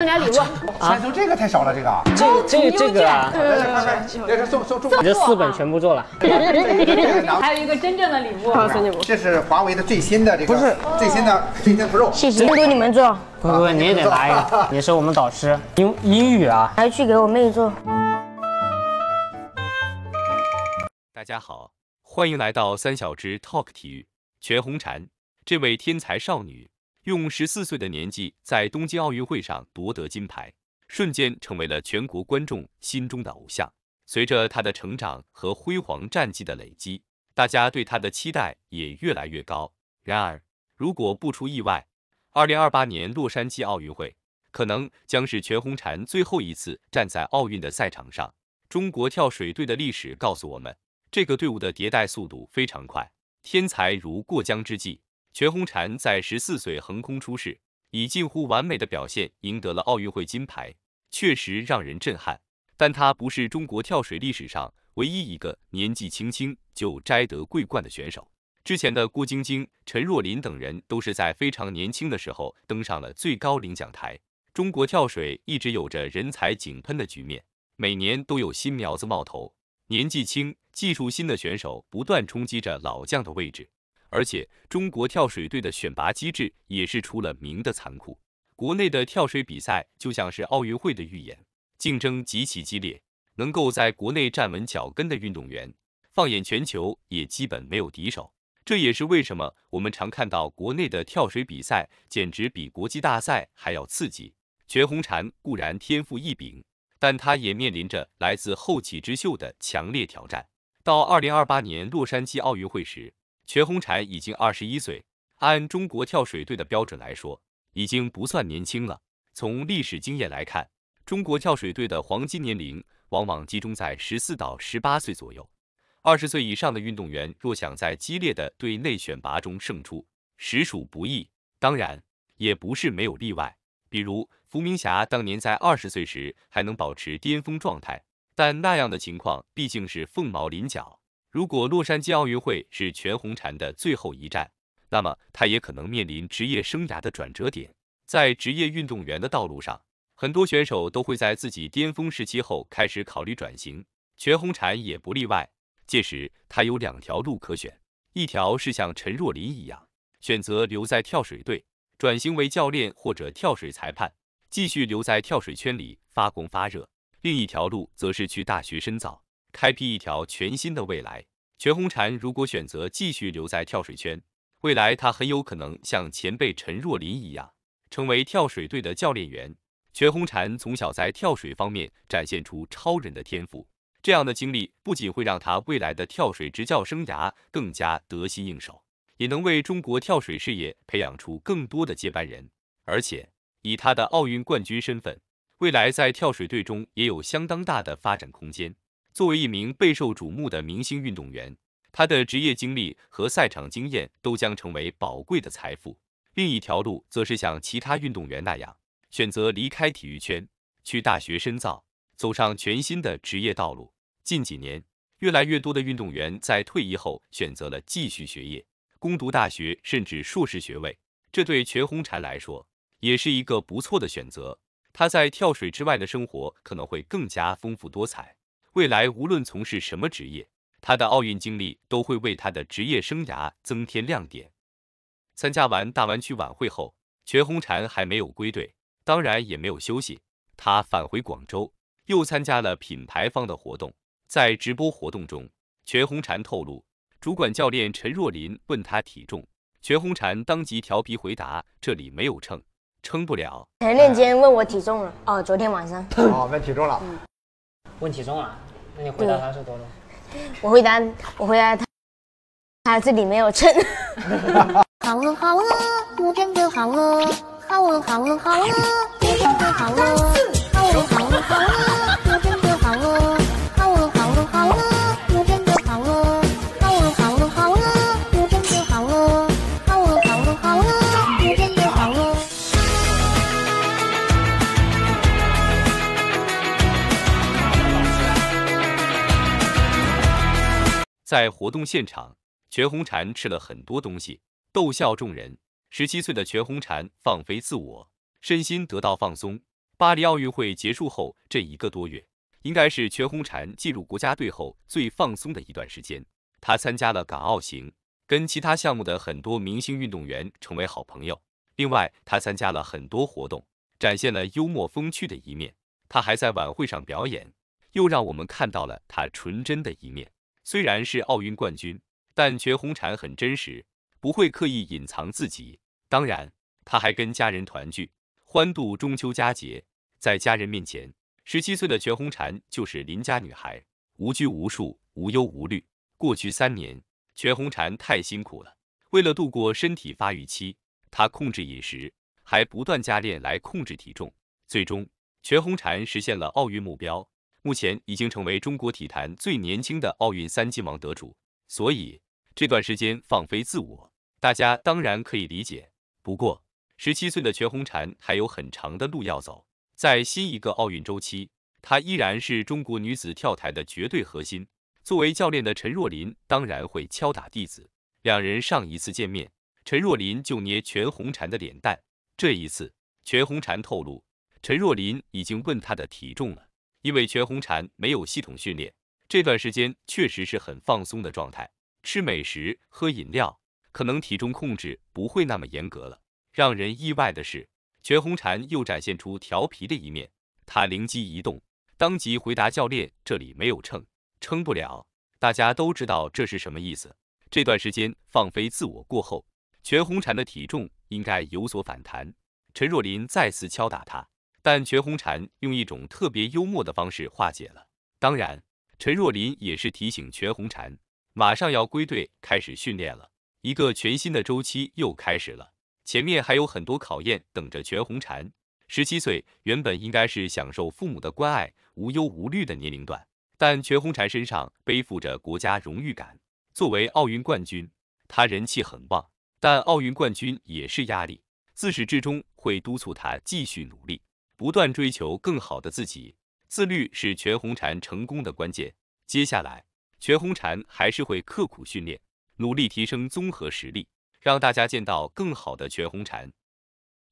送点礼物啊！送这个太少了，这个，这这个，来来来，这是送送做把这四本全部做了。还有一个真正的礼物，这是华为的最新的这个，不是最新的最新的 Pro，谁做你们做？不不，你也得拿一个，你是我们导师英英语啊，还去给我妹做。大家好，欢迎来到三小只 Talk 体育，全红婵，这位天才少女。用十四岁的年纪在东京奥运会上夺得金牌，瞬间成为了全国观众心中的偶像。随着他的成长和辉煌战绩的累积，大家对他的期待也越来越高。然而，如果不出意外，二零二八年洛杉矶奥运会可能将是全红婵最后一次站在奥运的赛场上。中国跳水队的历史告诉我们，这个队伍的迭代速度非常快，天才如过江之鲫。全红婵在十四岁横空出世，以近乎完美的表现赢得了奥运会金牌，确实让人震撼。但她不是中国跳水历史上唯一一个年纪轻轻就摘得桂冠的选手。之前的郭晶晶、陈若琳等人都是在非常年轻的时候登上了最高领奖台。中国跳水一直有着人才井喷的局面，每年都有新苗子冒头，年纪轻、技术新的选手不断冲击着老将的位置。而且，中国跳水队的选拔机制也是出了名的残酷。国内的跳水比赛就像是奥运会的预演，竞争极其激烈。能够在国内站稳脚跟的运动员，放眼全球也基本没有敌手。这也是为什么我们常看到国内的跳水比赛简直比国际大赛还要刺激。全红婵固然天赋异禀，但她也面临着来自后起之秀的强烈挑战。到二零二八年洛杉矶奥运会时，全红婵已经二十一岁，按中国跳水队的标准来说，已经不算年轻了。从历史经验来看，中国跳水队的黄金年龄往往集中在十四到十八岁左右。二十岁以上的运动员若想在激烈的队内选拔中胜出，实属不易。当然，也不是没有例外，比如伏明霞当年在二十岁时还能保持巅峰状态，但那样的情况毕竟是凤毛麟角。如果洛杉矶奥运会是全红婵的最后一战，那么她也可能面临职业生涯的转折点。在职业运动员的道路上，很多选手都会在自己巅峰时期后开始考虑转型，全红婵也不例外。届时，她有两条路可选：一条是像陈若琳一样，选择留在跳水队，转型为教练或者跳水裁判，继续留在跳水圈里发光发热；另一条路则是去大学深造。开辟一条全新的未来。全红婵如果选择继续留在跳水圈，未来她很有可能像前辈陈若琳一样，成为跳水队的教练员。全红婵从小在跳水方面展现出超人的天赋，这样的经历不仅会让她未来的跳水执教生涯更加得心应手，也能为中国跳水事业培养出更多的接班人。而且，以她的奥运冠军身份，未来在跳水队中也有相当大的发展空间。作为一名备受瞩目的明星运动员，他的职业经历和赛场经验都将成为宝贵的财富。另一条路则是像其他运动员那样，选择离开体育圈，去大学深造，走上全新的职业道路。近几年，越来越多的运动员在退役后选择了继续学业，攻读大学甚至硕士学位。这对全红婵来说也是一个不错的选择。他在跳水之外的生活可能会更加丰富多彩。未来无论从事什么职业，他的奥运经历都会为他的职业生涯增添亮点。参加完大湾区晚会后，全红婵还没有归队，当然也没有休息。他返回广州，又参加了品牌方的活动。在直播活动中，全红婵透露，主管教练陈若琳问他体重，全红婵当即调皮回答：“这里没有秤，称不了。”教练今天问我体重了，哦，昨天晚上。哦，问体重了。问体重啊？那你回答他是多少？我回答，我回答他，他这里没有称。好饿好饿，我真的好饿，好饿好饿好饿，真的好饿，好饿好饿好饿。在活动现场，全红婵吃了很多东西，逗笑众人。十七岁的全红婵放飞自我，身心得到放松。巴黎奥运会结束后这一个多月，应该是全红婵进入国家队后最放松的一段时间。她参加了港澳行，跟其他项目的很多明星运动员成为好朋友。另外，她参加了很多活动，展现了幽默风趣的一面。她还在晚会上表演，又让我们看到了她纯真的一面。虽然是奥运冠军，但全红婵很真实，不会刻意隐藏自己。当然，她还跟家人团聚，欢度中秋佳节。在家人面前，十七岁的全红婵就是邻家女孩，无拘无束，无忧无虑。过去三年，全红婵太辛苦了，为了度过身体发育期，她控制饮食，还不断加练来控制体重。最终，全红婵实现了奥运目标。目前已经成为中国体坛最年轻的奥运三金王得主，所以这段时间放飞自我，大家当然可以理解。不过，十七岁的全红婵还有很长的路要走，在新一个奥运周期，她依然是中国女子跳台的绝对核心。作为教练的陈若琳当然会敲打弟子。两人上一次见面，陈若琳就捏全红婵的脸蛋。这一次，全红婵透露，陈若琳已经问她的体重了。因为全红婵没有系统训练，这段时间确实是很放松的状态，吃美食、喝饮料，可能体重控制不会那么严格了。让人意外的是，全红婵又展现出调皮的一面，她灵机一动，当即回答教练：“这里没有秤，称不了。”大家都知道这是什么意思。这段时间放飞自我过后，全红婵的体重应该有所反弹。陈若琳再次敲打他。但全红婵用一种特别幽默的方式化解了。当然，陈若琳也是提醒全红婵，马上要归队开始训练了，一个全新的周期又开始了，前面还有很多考验等着全红婵。十七岁原本应该是享受父母的关爱、无忧无虑的年龄段，但全红婵身上背负着国家荣誉感。作为奥运冠军，她人气很旺，但奥运冠军也是压力，自始至终会督促她继续努力。不断追求更好的自己，自律是全红婵成功的关键。接下来，全红婵还是会刻苦训练，努力提升综合实力，让大家见到更好的全红婵。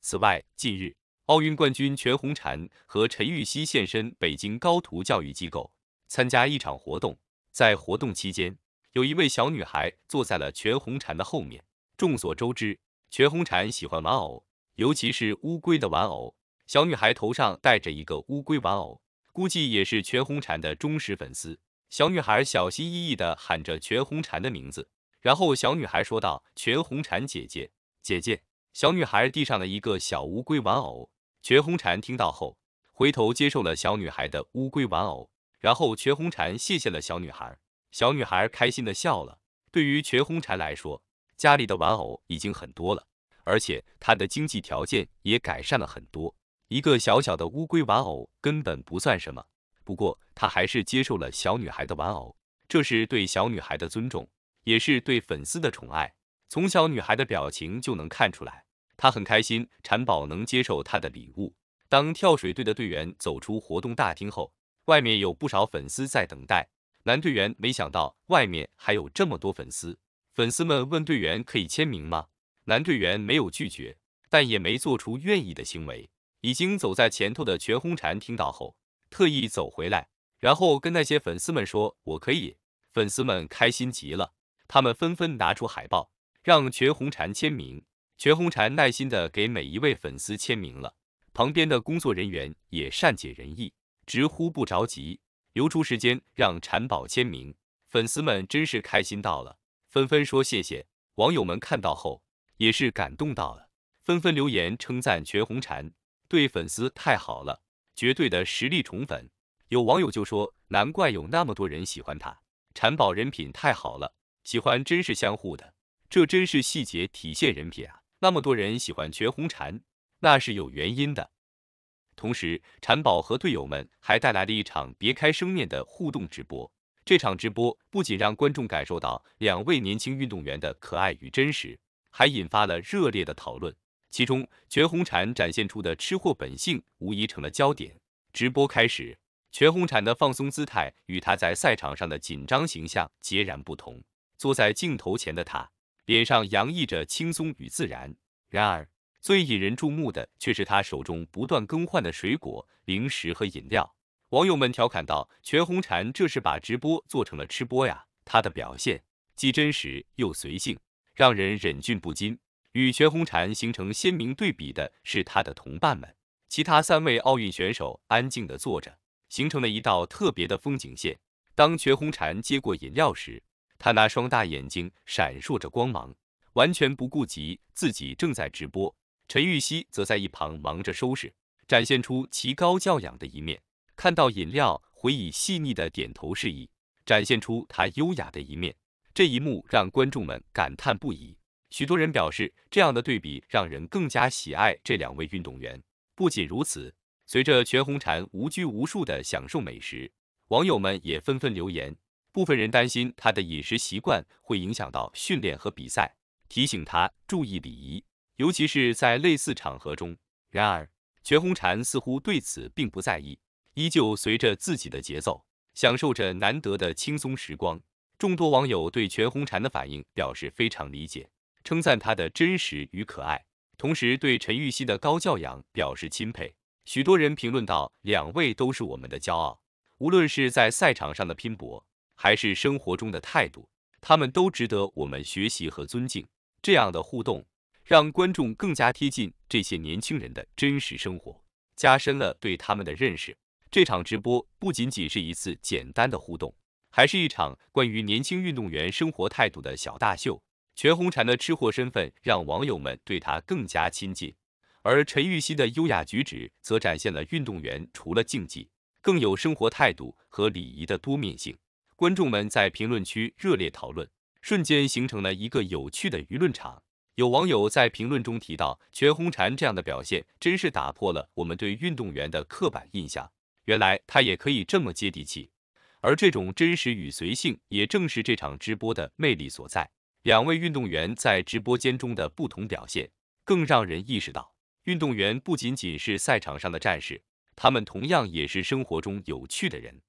此外，近日，奥运冠军全红婵和陈芋汐现身北京高途教育机构，参加一场活动。在活动期间，有一位小女孩坐在了全红婵的后面。众所周知，全红婵喜欢玩偶，尤其是乌龟的玩偶。小女孩头上戴着一个乌龟玩偶，估计也是全红婵的忠实粉丝。小女孩小心翼翼地喊着全红婵的名字，然后小女孩说道：“全红婵姐姐，姐姐。”小女孩递上了一个小乌龟玩偶，全红婵听到后回头接受了小女孩的乌龟玩偶，然后全红婵谢谢了小女孩。小女孩开心地笑了。对于全红婵来说，家里的玩偶已经很多了，而且她的经济条件也改善了很多。一个小小的乌龟玩偶根本不算什么，不过他还是接受了小女孩的玩偶，这是对小女孩的尊重，也是对粉丝的宠爱。从小女孩的表情就能看出来，她很开心，婵宝能接受她的礼物。当跳水队的队员走出活动大厅后，外面有不少粉丝在等待。男队员没想到外面还有这么多粉丝，粉丝们问队员可以签名吗？男队员没有拒绝，但也没做出愿意的行为。已经走在前头的全红婵听到后，特意走回来，然后跟那些粉丝们说：“我可以。”粉丝们开心极了，他们纷纷拿出海报让全红婵签名。全红婵耐心的给每一位粉丝签名了，旁边的工作人员也善解人意，直呼不着急，留出时间让婵宝签名。粉丝们真是开心到了，纷纷说谢谢。网友们看到后也是感动到了，纷纷留言称赞全红婵。对粉丝太好了，绝对的实力宠粉。有网友就说，难怪有那么多人喜欢他，婵宝人品太好了，喜欢真是相互的，这真是细节体现人品啊！那么多人喜欢全红婵，那是有原因的。同时，婵宝和队友们还带来了一场别开生面的互动直播。这场直播不仅让观众感受到两位年轻运动员的可爱与真实，还引发了热烈的讨论。其中，全红婵展现出的吃货本性无疑成了焦点。直播开始，全红婵的放松姿态与她在赛场上的紧张形象截然不同。坐在镜头前的她，脸上洋溢着轻松与自然。然而，最引人注目的却是她手中不断更换的水果、零食和饮料。网友们调侃道：“全红婵这是把直播做成了吃播呀！”她的表现既真实又随性，让人忍俊不禁。与全红婵形成鲜明对比的是她的同伴们，其他三位奥运选手安静地坐着，形成了一道特别的风景线。当全红婵接过饮料时，她那双大眼睛闪烁着光芒，完全不顾及自己正在直播。陈芋汐则在一旁忙着收拾，展现出其高教养的一面。看到饮料，回以细腻的点头示意，展现出她优雅的一面。这一幕让观众们感叹不已。许多人表示，这样的对比让人更加喜爱这两位运动员。不仅如此，随着全红婵无拘无束地享受美食，网友们也纷纷留言。部分人担心她的饮食习惯会影响到训练和比赛，提醒她注意礼仪，尤其是在类似场合中。然而，全红婵似乎对此并不在意，依旧随着自己的节奏，享受着难得的轻松时光。众多网友对全红婵的反应表示非常理解。称赞他的真实与可爱，同时对陈芋汐的高教养表示钦佩。许多人评论道：“两位都是我们的骄傲，无论是在赛场上的拼搏，还是生活中的态度，他们都值得我们学习和尊敬。”这样的互动让观众更加贴近这些年轻人的真实生活，加深了对他们的认识。这场直播不仅仅是一次简单的互动，还是一场关于年轻运动员生活态度的小大秀。全红婵的吃货身份让网友们对她更加亲近，而陈芋汐的优雅举止则展现了运动员除了竞技，更有生活态度和礼仪的多面性。观众们在评论区热烈讨论，瞬间形成了一个有趣的舆论场。有网友在评论中提到，全红婵这样的表现真是打破了我们对运动员的刻板印象，原来她也可以这么接地气。而这种真实与随性，也正是这场直播的魅力所在。两位运动员在直播间中的不同表现，更让人意识到，运动员不仅仅是赛场上的战士，他们同样也是生活中有趣的人。